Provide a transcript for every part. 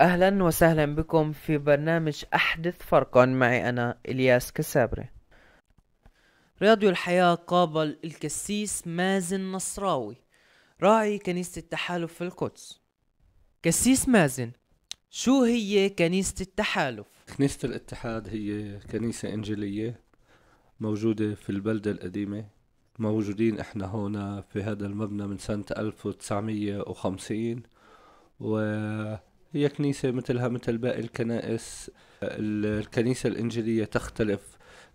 اهلا وسهلا بكم في برنامج احدث فرقا معي انا الياس كسابري راديو الحياة قابل الكسيس مازن نصراوي راعي كنيسة التحالف في القدس كسيس مازن شو هي كنيسة التحالف؟ كنيسة الاتحاد هي كنيسة إنجيلية موجودة في البلدة القديمة موجودين احنا هنا في هذا المبنى من سنة 1950 و هي كنيسة مثلها مثل باقي الكنائس الكنيسة الإنجيلية تختلف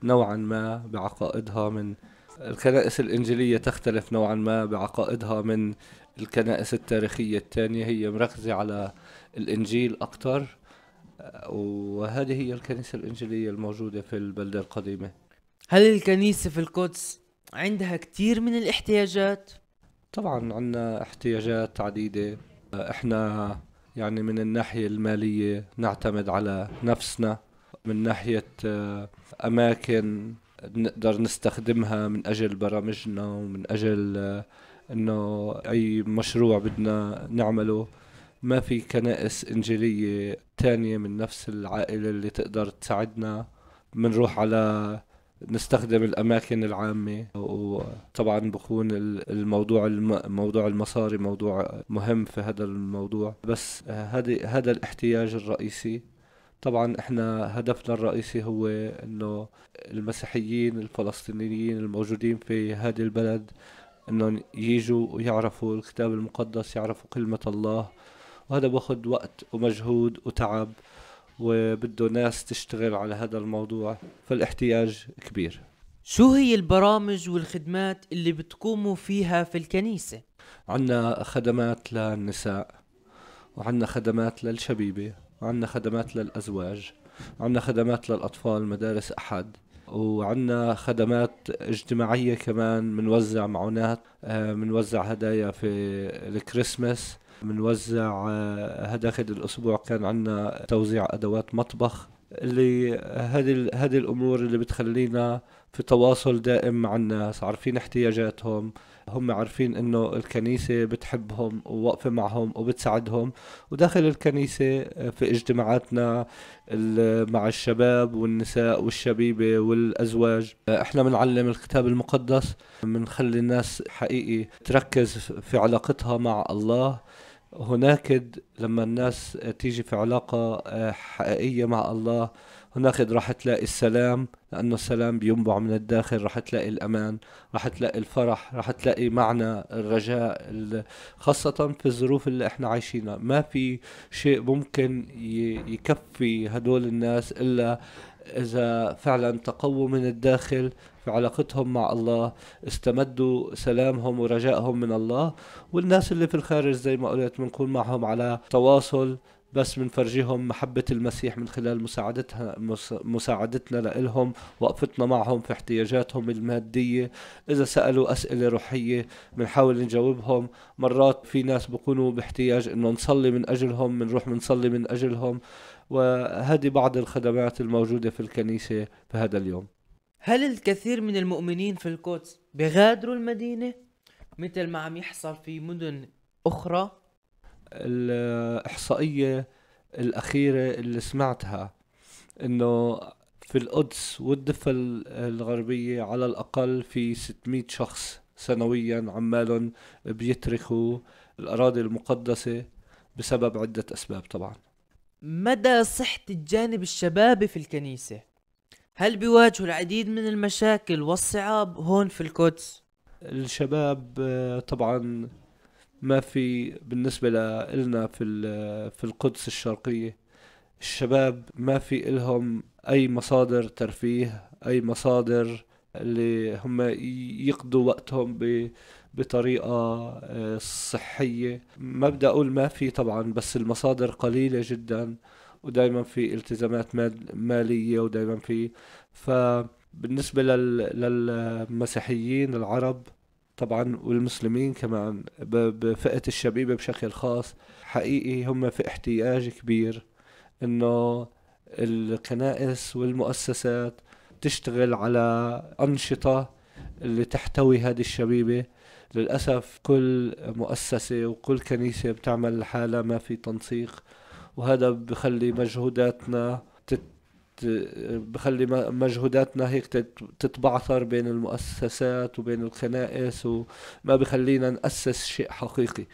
نوعا ما بعقائدها من الكنائس الإنجيلية تختلف نوعا ما بعقائدها من الكنائس التاريخية الثانية هي مركزة على الإنجيل أكثر وهذه هي الكنيسة الإنجيلية الموجودة في البلدة القديمة هل الكنيسة في القدس عندها كثير من الاحتياجات؟ طبعا عندنا احتياجات عديدة احنا يعني من الناحية المالية نعتمد على نفسنا من ناحية آه، أماكن نقدر نستخدمها من أجل برامجنا ومن أجل آه، أنه أي مشروع بدنا نعمله ما في كنائس إنجيلية تانية من نفس العائلة اللي تقدر تساعدنا بنروح على نستخدم الاماكن العامه وطبعا بكون الموضوع موضوع المصاري موضوع مهم في هذا الموضوع بس آه، هذا هذا الاحتياج الرئيسي طبعا احنا هدفنا الرئيسي هو انه المسيحيين الفلسطينيين الموجودين في هذا البلد انهم يجوا ويعرفوا الكتاب المقدس يعرفوا كلمه الله وهذا باخذ وقت ومجهود وتعب وبده ناس تشتغل على هذا الموضوع فالاحتياج كبير شو هي البرامج والخدمات اللي بتقوموا فيها في الكنيسة؟ عنا خدمات للنساء وعنا خدمات للشبيبة وعنا خدمات للأزواج عنا خدمات للأطفال مدارس أحد وعنا خدمات اجتماعية كمان بنوزع معونات آه، بنوزع هدايا في الكريسماس بنوزع آه، هداخل الاسبوع كان عندنا توزيع ادوات مطبخ اللي هذه هذه الامور اللي بتخلينا في تواصل دائم مع الناس عارفين احتياجاتهم هم عارفين انه الكنيسة بتحبهم وواقفة معهم وبتساعدهم وداخل الكنيسة آه، في اجتماعاتنا مع الشباب والنساء والشبيبة والازواج آه، احنا بنعلم الكتاب المقدس بنخلي الناس حقيقي تركز في علاقتها مع الله هناك لما الناس تيجي في علاقة آه، حقيقية مع الله هناك راح تلاقي السلام لأنه السلام بينبع من الداخل راح تلاقي الأمان راح تلاقي الفرح راح تلاقي معنى الرجاء خاصة في الظروف اللي احنا عايشينها ما في شيء ممكن يكفي هدول الناس إلا إذا فعلا تقووا من الداخل في علاقتهم مع الله استمدوا سلامهم ورجائهم من الله والناس اللي في الخارج زي ما قلت بنكون معهم على تواصل بس بنفرجيهم محبة المسيح من خلال مساعدتها مساعدتنا لإلهم وقفتنا معهم في احتياجاتهم المادية إذا سألوا أسئلة روحية بنحاول نجاوبهم مرات في ناس بكونوا باحتياج إنه نصلي من أجلهم بنروح بنصلي من أجلهم وهذه بعض الخدمات الموجودة في الكنيسة في هذا اليوم هل الكثير من المؤمنين في القدس بغادروا المدينة مثل ما عم يحصل في مدن أخرى؟ الإحصائية الأخيرة اللي سمعتها إنه في القدس والضفة الغربية على الأقل في 600 شخص سنويا عمالهم بيتركوا الأراضي المقدسة بسبب عدة أسباب طبعاً مدى صحة الجانب الشبابي في الكنيسة هل بيواجهوا العديد من المشاكل والصعاب هون في القدس؟ الشباب آه، طبعا ما في بالنسبة لنا في في القدس الشرقية الشباب ما في لهم أي مصادر ترفيه أي مصادر اللي هم يقضوا وقتهم بطريقه آه، صحيه ما بدي اقول ما في طبعا بس المصادر قليله جدا ودائما في التزامات ماليه ودائما في فبالنسبه للمسيحيين العرب طبعا والمسلمين كمان بفئه الشبيبه بشكل خاص حقيقي هم في احتياج كبير انه الكنائس والمؤسسات تشتغل على أنشطة اللي تحتوي هذه الشبيبة للأسف كل مؤسسة وكل كنيسة بتعمل لحالها ما في تنسيق وهذا بخلي مجهوداتنا بخلي مجهوداتنا هيك تتبعثر بين المؤسسات وبين الكنائس وما بخلينا نأسس شيء حقيقي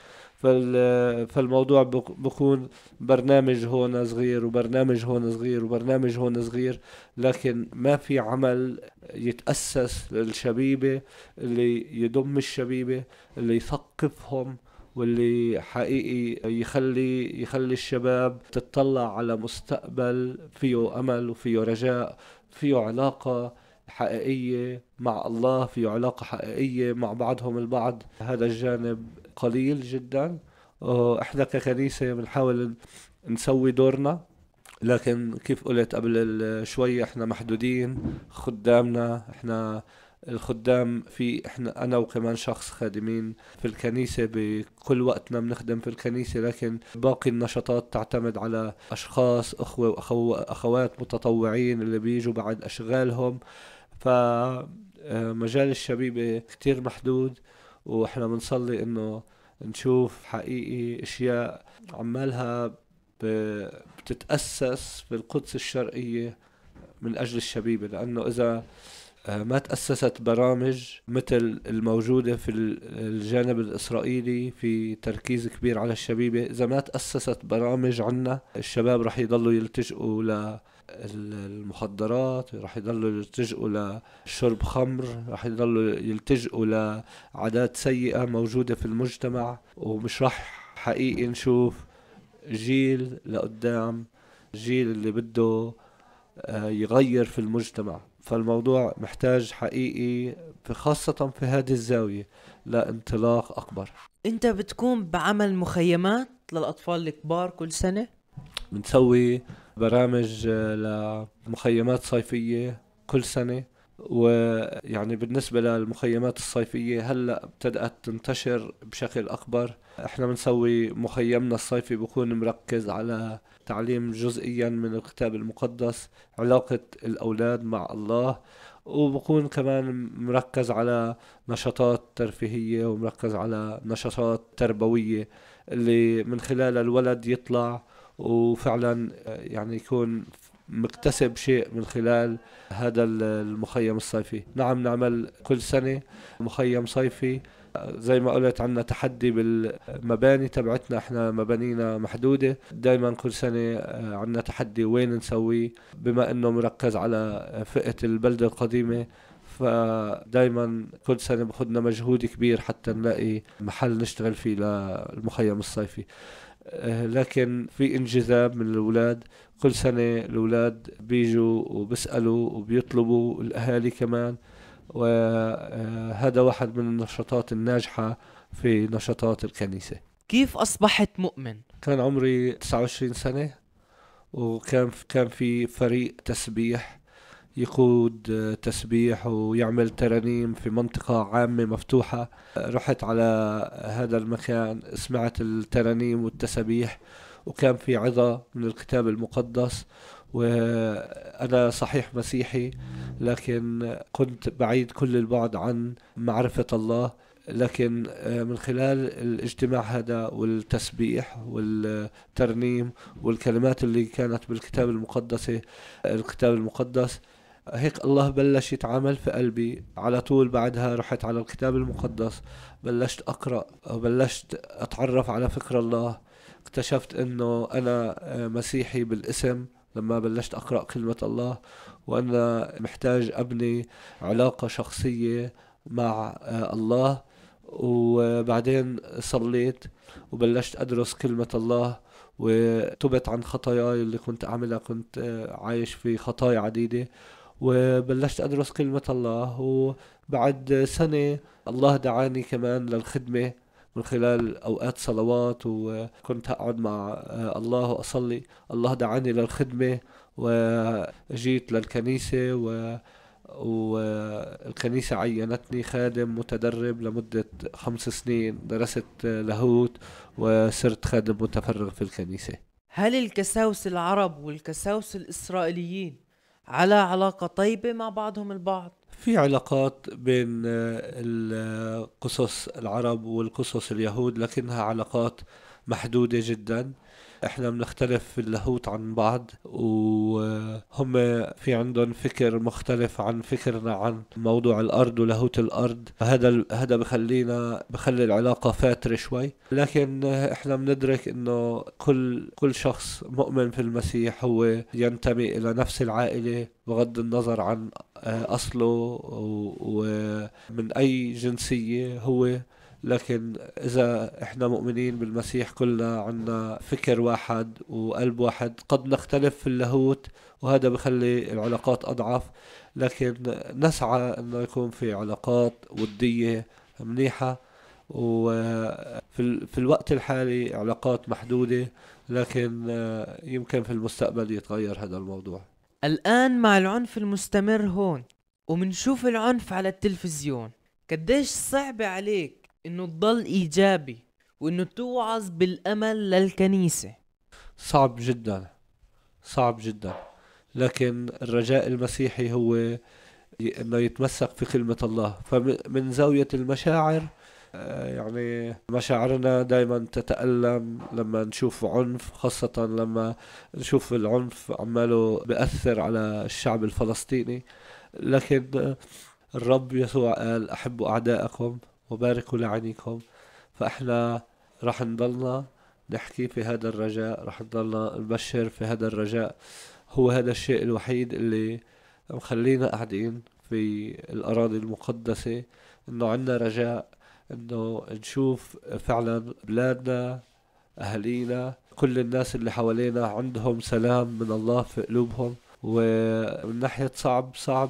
فالموضوع بكون برنامج هون صغير وبرنامج هون صغير وبرنامج هون صغير لكن ما في عمل يتأسس للشبيبة اللي يضم الشبيبة اللي يثقفهم واللي حقيقي يخلي يخلي الشباب تطلع على مستقبل فيه امل وفيه رجاء فيه علاقه حقيقيه مع الله فيه علاقه حقيقيه مع بعضهم البعض هذا الجانب قليل جدا احنا ككنيسه بنحاول نسوي دورنا لكن كيف قلت قبل شوي احنا محدودين خدامنا احنا الخدام في احنا انا وكمان شخص خادمين في الكنيسه بكل وقتنا بنخدم في الكنيسه لكن باقي النشاطات تعتمد على اشخاص اخوه واخوات متطوعين اللي بيجوا بعد اشغالهم ف آه، مجال الشبيبه كتير محدود واحنا بنصلي انه نشوف حقيقي اشياء عمالها بتتاسس في القدس الشرقيه من اجل الشبيبه لانه اذا آه، ما تأسست برامج مثل الموجودة في الجانب الإسرائيلي في تركيز كبير على الشبيبة إذا ما تأسست برامج عنا الشباب رح يضلوا يلتجئوا ل المخدرات رح يضلوا يلتجئوا لشرب خمر رح يضلوا يلتجئوا لعادات سيئة موجودة في المجتمع ومش رح حقيقي نشوف جيل لقدام جيل اللي بده آه، يغير في المجتمع فالموضوع محتاج حقيقي خاصة في هذه الزاوية لانطلاق أكبر أنت بتقوم بعمل مخيمات للأطفال الكبار كل سنة؟ بنسوي برامج آه، لمخيمات صيفية كل سنة ويعني بالنسبة للمخيمات الصيفية هلأ ابتدأت تنتشر بشكل أكبر احنا بنسوي مخيمنا الصيفي بكون مركز على تعليم جزئيا من الكتاب المقدس علاقة الأولاد مع الله وبكون كمان مركز على نشاطات ترفيهية ومركز على نشاطات تربوية اللي من خلالها الولد يطلع وفعلا يعني يكون مكتسب شيء من خلال هذا المخيم الصيفي نعم نعمل كل سنة مخيم صيفي زي ما قلت عندنا تحدي بالمباني تبعتنا احنا مبانينا محدودة دايما كل سنة آه، عندنا تحدي وين نسويه بما انه مركز على فئة البلدة القديمة فدايما كل سنة بخدنا مجهود كبير حتى نلاقي محل نشتغل فيه للمخيم الصيفي آه، لكن في انجذاب من الاولاد كل سنه الاولاد بيجوا وبيسالوا وبيطلبوا الاهالي كمان وهذا آه، واحد من النشاطات الناجحه في نشاطات الكنيسه كيف اصبحت مؤمن كان عمري 29 سنه وكان كان في فريق تسبيح يقود آه، تسبيح ويعمل ترانيم في منطقة عامة مفتوحة آه، رحت على هذا المكان سمعت الترانيم والتسبيح وكان في عظة من الكتاب المقدس وأنا صحيح مسيحي لكن كنت بعيد كل البعد عن معرفة الله لكن آه، من خلال الاجتماع هذا والتسبيح والترنيم والكلمات اللي كانت بالكتاب المقدس الكتاب المقدس هيك الله بلش يتعامل في قلبي على طول بعدها رحت على الكتاب المقدس بلشت أقرأ بلشت أتعرف على فكر الله اكتشفت أنه أنا مسيحي بالاسم لما بلشت أقرأ كلمة الله وأنا محتاج أبني علاقة شخصية مع الله وبعدين صليت وبلشت أدرس كلمة الله وتبت عن خطاياي اللي كنت أعملها كنت عايش في خطايا عديدة وبلشت أدرس كلمة الله وبعد سنة الله دعاني كمان للخدمة من خلال أوقات صلوات وكنت أقعد مع الله وأصلي الله دعاني للخدمة وجيت للكنيسة و والكنيسة عينتني خادم متدرب لمدة خمس سنين درست لاهوت وصرت خادم متفرغ في الكنيسة هل الكساوس العرب والكساوس الإسرائيليين على علاقة طيبة مع بعضهم البعض في علاقات بين آه، القصص العرب والقصص اليهود لكنها علاقات محدودة جدا احنا بنختلف في اللاهوت عن بعض وهم في عندهم فكر مختلف عن فكرنا عن موضوع الارض ولاهوت الارض هذا هذا بخلينا بخلي العلاقه فاتره شوي لكن احنا بندرك انه كل كل شخص مؤمن في المسيح هو ينتمي الى نفس العائله بغض النظر عن اصله ومن اي جنسيه هو لكن إذا إحنا مؤمنين بالمسيح كلنا عنا فكر واحد وقلب واحد قد نختلف في اللاهوت وهذا بخلي العلاقات أضعف لكن نسعى أنه يكون في علاقات ودية منيحة وفي في الوقت الحالي علاقات محدودة لكن يمكن في المستقبل يتغير هذا الموضوع الآن مع العنف المستمر هون ومنشوف العنف على التلفزيون قديش صعبة عليك انه تضل ايجابي وانه توعظ بالامل للكنيسه صعب جدا صعب جدا لكن الرجاء المسيحي هو انه يتمسك في كلمه الله فمن زاويه المشاعر آه، يعني مشاعرنا دائما تتألم لما نشوف عنف خاصة لما نشوف العنف عماله بأثر على الشعب الفلسطيني لكن الرب يسوع قال أحبوا أعداءكم وباركوا لعينيكم فإحنا رح نضلنا نحكي في هذا الرجاء رح نضلنا نبشر في هذا الرجاء هو هذا الشيء الوحيد اللي مخلينا قاعدين في الأراضي المقدسة إنه عنا رجاء إنه نشوف فعلا بلادنا أهالينا كل الناس اللي حوالينا عندهم سلام من الله في قلوبهم ومن ناحية صعب صعب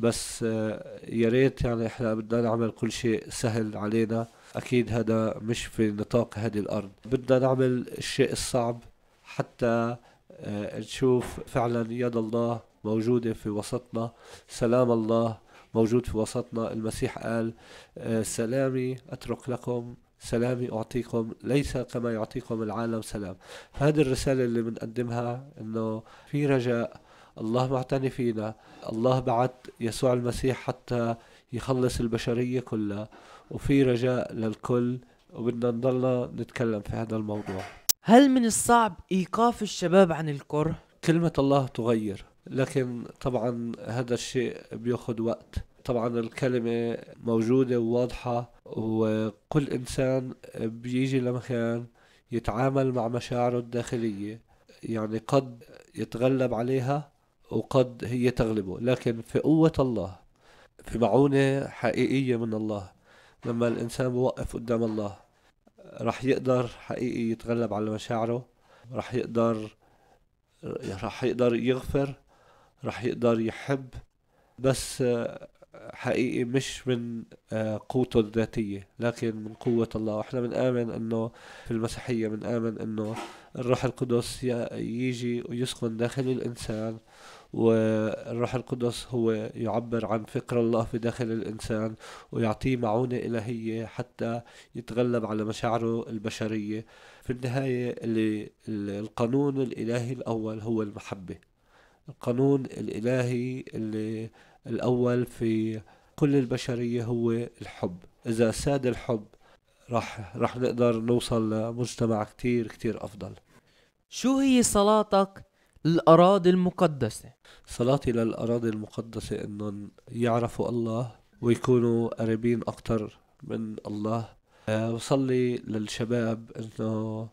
بس آه، يا ريت يعني احنا بدنا نعمل كل شيء سهل علينا اكيد هذا مش في نطاق هذه الارض بدنا نعمل الشيء الصعب حتى آه، نشوف فعلا يد الله موجودة في وسطنا سلام الله موجود في وسطنا المسيح قال آه، سلامي أترك لكم سلامي أعطيكم ليس كما يعطيكم العالم سلام فهذه الرسالة اللي بنقدمها أنه في رجاء الله معتني فينا الله بعت يسوع المسيح حتى يخلص البشرية كلها وفي رجاء للكل وبدنا نضلنا نتكلم في هذا الموضوع هل من الصعب إيقاف الشباب عن الكره؟ كلمة الله تغير لكن طبعا هذا الشيء بياخد وقت طبعا الكلمة موجودة وواضحة وكل إنسان بيجي لمكان يتعامل مع مشاعره الداخلية يعني قد يتغلب عليها وقد هي تغلبه لكن في قوة الله في معونة حقيقية من الله لما الإنسان بوقف قدام الله رح يقدر حقيقي يتغلب على مشاعره رح يقدر رح يقدر يغفر رح يقدر يحب بس حقيقي مش من آه، قوته الذاتية لكن من قوة الله وإحنا بنآمن أنه في المسيحية بنآمن أنه الروح القدس يجي ويسكن داخل الإنسان والروح القدس هو يعبر عن فكر الله في داخل الإنسان ويعطيه معونة إلهية حتى يتغلب على مشاعره البشرية في النهاية اللي القانون الإلهي الأول هو المحبة القانون الإلهي اللي الأول في كل البشرية هو الحب إذا ساد الحب رح, رح نقدر نوصل لمجتمع كتير كتير أفضل شو هي صلاتك الأراضي المقدسة صلاتي للأراضي المقدسة إنهم يعرفوا الله ويكونوا قريبين أكثر من الله آه، وصلي للشباب إنه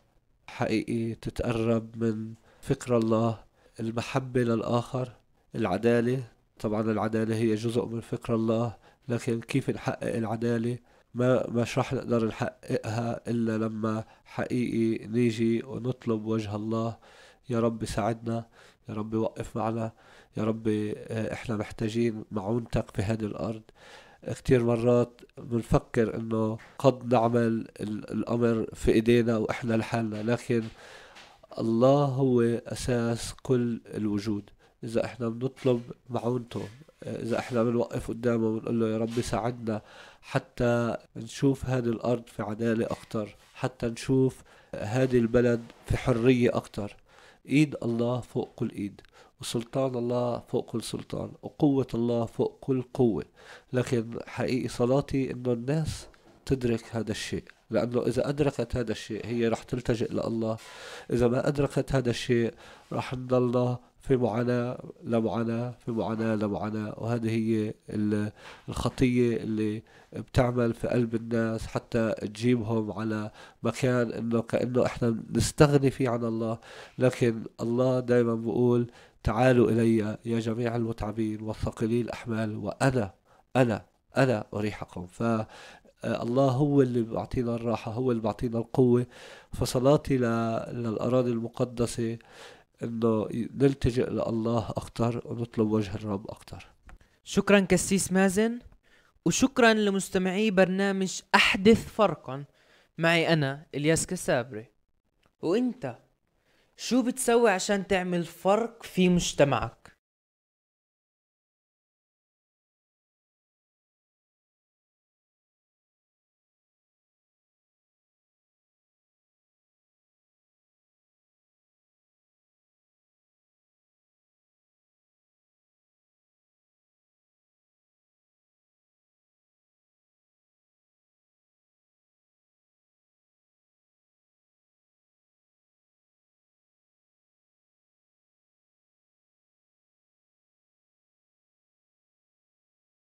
حقيقي تتقرب من فكر الله المحبة للآخر العدالة طبعا العدالة هي جزء من فكر الله لكن كيف نحقق العدالة ما مش رح نقدر نحققها إلا لما حقيقي نيجي ونطلب وجه الله يا رب ساعدنا يا رب وقف معنا يا رب آه، احنا محتاجين معونتك في هذه الارض كتير مرات بنفكر انه قد نعمل الامر في ايدينا واحنا لحالنا لكن الله هو اساس كل الوجود اذا احنا بنطلب معونته اذا احنا بنوقف قدامه ونقول له يا رب ساعدنا حتى نشوف هذه الارض في عداله اكتر حتى نشوف هذه البلد في حريه اكتر ايد الله فوق كل ايد وسلطان الله فوق كل سلطان وقوة الله فوق كل قوة لكن حقيقي صلاتي انه الناس تدرك هذا الشيء لأنه إذا أدركت هذا الشيء هي رح تلتجئ لله إذا ما أدركت هذا الشيء رح نضلنا في معاناة لمعاناة في معاناة لمعاناة وهذه هي الخطية اللي بتعمل في قلب الناس حتى تجيبهم على مكان انه كأنه احنا نستغني فيه عن الله لكن الله دايما بقول تعالوا إلي يا جميع المتعبين والثقلين الأحمال وأنا أنا أنا أريحكم آه، الله هو اللي بيعطينا الراحة هو اللي بيعطينا القوة فصلاتي للأراضي المقدسة انه نلتجئ لله اكثر ونطلب وجه الرب اكثر شكرا كسيس مازن وشكرا لمستمعي برنامج احدث فرقا معي انا الياس كسابري وانت شو بتسوي عشان تعمل فرق في مجتمعك